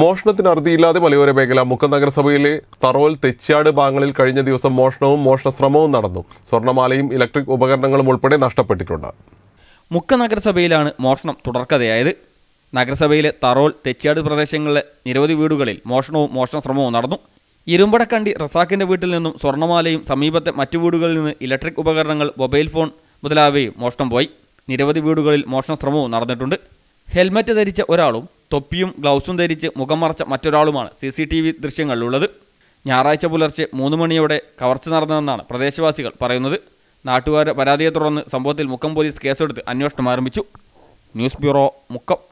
മോഷണത്തിന് അറുതിയില്ലാതെ മലയോര മേഖല മുക്കം നഗരസഭയിലെ തറോൽ തെച്ചാട് ഭാഗങ്ങളിൽ കഴിഞ്ഞ ദിവസം മോഷണവും മോഷണശ്രമവും നടന്നു സ്വർണമാലയും ഇലക്ട്രിക് ഉപകരണങ്ങളും ഉൾപ്പെടെ നഷ്ടപ്പെട്ടിട്ടുണ്ട് മുക്ക നഗരസഭയിലാണ് മോഷണം തുടർക്കഥയായത് നഗരസഭയിലെ തറോൽ തെച്ചാട് പ്രദേശങ്ങളിലെ നിരവധി വീടുകളിൽ മോഷണവും മോഷണശ്രമവും നടന്നു ഇരുമ്പടക്കണ്ടി റസാഖിന്റെ വീട്ടിൽ നിന്നും സ്വർണമാലയും സമീപത്തെ മറ്റു വീടുകളിൽ നിന്ന് ഇലക്ട്രിക് ഉപകരണങ്ങൾ മൊബൈൽ ഫോൺ മുതലായവയും മോഷണം പോയി നിരവധി വീടുകളിൽ മോഷണശ്രമവും നടന്നിട്ടുണ്ട് ഹെൽമറ്റ് ധരിച്ച ഒരാളും തൊപ്പിയും ഗ്ലൗസും ധരിച്ച് മുഖം മറച്ച മറ്റൊരാളുമാണ് സി സി ടി വി ദൃശ്യങ്ങളിലുള്ളത് ഞായറാഴ്ച പുലർച്ചെ മൂന്ന് മണിയോടെ കവർച്ച നടന്നതെന്നാണ് പ്രദേശവാസികൾ പറയുന്നത് നാട്ടുകാരുടെ പരാതിയെ തുടർന്ന് സംഭവത്തിൽ മുക്കം പോലീസ് കേസെടുത്ത് അന്വേഷണം ആരംഭിച്ചു ന്യൂസ് ബ്യൂറോ മുക്കം